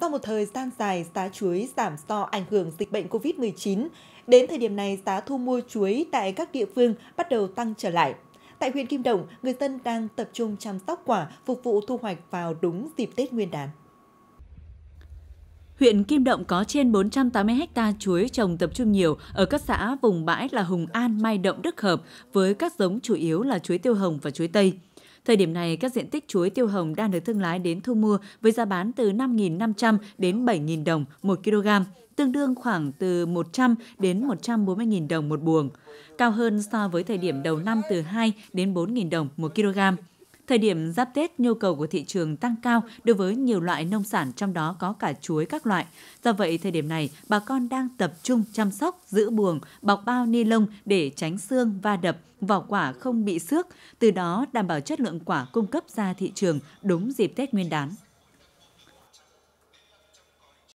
Sau một thời gian dài, giá chuối giảm do ảnh hưởng dịch bệnh COVID-19, đến thời điểm này giá thu mua chuối tại các địa phương bắt đầu tăng trở lại. Tại huyện Kim Động, người dân đang tập trung chăm sóc quả phục vụ thu hoạch vào đúng dịp Tết Nguyên đán. Huyện Kim Động có trên 480 ha chuối trồng tập trung nhiều ở các xã vùng bãi là Hùng An, Mai Động, Đức Hợp với các giống chủ yếu là chuối tiêu hồng và chuối Tây. Thời điểm này, các diện tích chuối tiêu hồng đang được thương lái đến thu mua với giá bán từ 5.500 đến 7.000 đồng 1 kg, tương đương khoảng từ 100 đến 140.000 đồng một buồng, cao hơn so với thời điểm đầu năm từ 2 đến 4.000 đồng 1 kg. Thời điểm giáp Tết, nhu cầu của thị trường tăng cao đối với nhiều loại nông sản trong đó có cả chuối các loại. Do vậy, thời điểm này, bà con đang tập trung chăm sóc, giữ buồng, bọc bao ni lông để tránh xương va đập, vỏ quả không bị xước, từ đó đảm bảo chất lượng quả cung cấp ra thị trường đúng dịp Tết Nguyên đán.